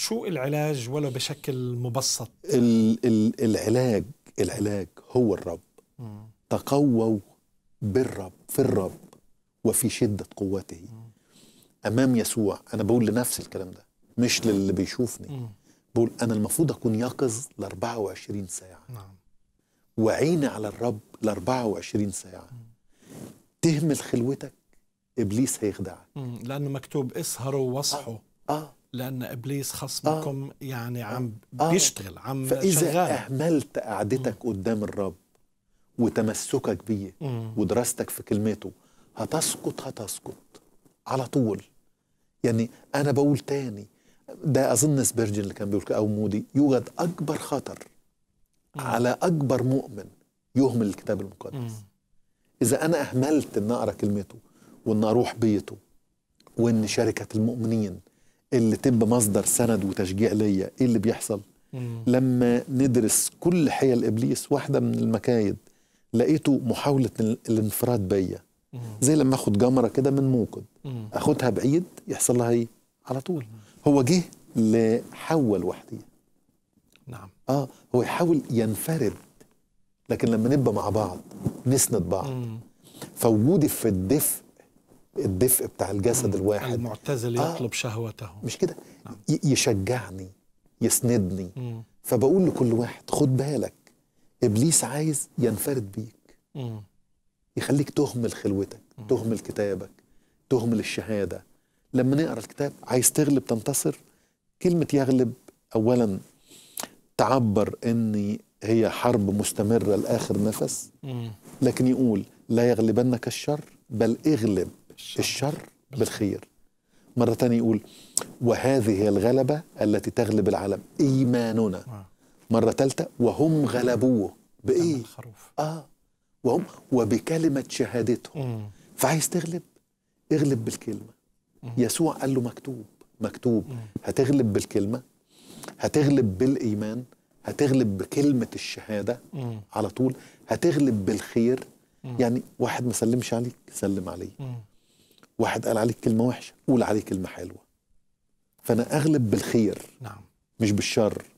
شو العلاج ولو بشكل مبسط؟ ال الـ العلاج العلاج هو الرب مم. تقووا بالرب في الرب وفي شدة قوته مم. أمام يسوع أنا بقول لنفس الكلام ده مش للي بيشوفني مم. بقول أنا المفروض أكون يقظ ل 24 ساعة نعم. وعيني على الرب ل 24 ساعة مم. تهمل خلوتك إبليس هيخدعك مم. لأنه مكتوب اسهروا واصحوا آه. آه. لأن إبليس خصمكم آه. يعني عم آه. آه. بيشتغل عم فإذا شغال. أهملت قعدتك قدام الرب وتمسكك بيه ودراستك في كلمته هتسقط هتسقط على طول يعني أنا بقول تاني ده أظن سبيرجن اللي كان بيقول أو مودي يوجد أكبر خطر مم. على أكبر مؤمن يهمل الكتاب المقدس مم. إذا أنا أهملت إن أقرأ كلمته وإن أروح بيته وإن شركة المؤمنين اللي تبقى مصدر سند وتشجيع ليا ايه اللي بيحصل مم. لما ندرس كل حيل ابليس واحده من المكايد لقيته محاوله الانفراد بيا زي لما اخد جمره كده من موقد اخدها بعيد يحصل لها ايه على طول هو جه لحول وحدي نعم اه هو يحاول ينفرد لكن لما نبقى مع بعض نسند بعض مم. فوجودي في الدفء الدفء بتاع الجسد الواحد المعتزل آه. يطلب آه شهوته مش كده نعم. يشجعني يسندني مم. فبقول لكل واحد خد بالك ابليس عايز ينفرد بيك مم. يخليك تهمل خلوتك مم. تهمل كتابك تهمل الشهاده لما نقرا الكتاب عايز تغلب تنتصر كلمه يغلب اولا تعبر ان هي حرب مستمره لاخر نفس لكن يقول لا يغلبنك الشر بل اغلب الشر بالخير مرة ثانية يقول وهذه الغلبة التي تغلب العالم إيماننا آه. مرة ثالثة وهم غلبوه بإيه؟ الخروف. آه وهم وبكلمة شهادتهم فعايز تغلب اغلب بالكلمة يسوع قال له مكتوب مكتوب هتغلب بالكلمة هتغلب بالإيمان هتغلب بكلمة الشهادة على طول هتغلب بالخير يعني واحد ما سلمش عليك سلم عليه واحد قال عليك كلمه وحشه قول عليه كلمه حلوه فانا اغلب بالخير نعم مش بالشر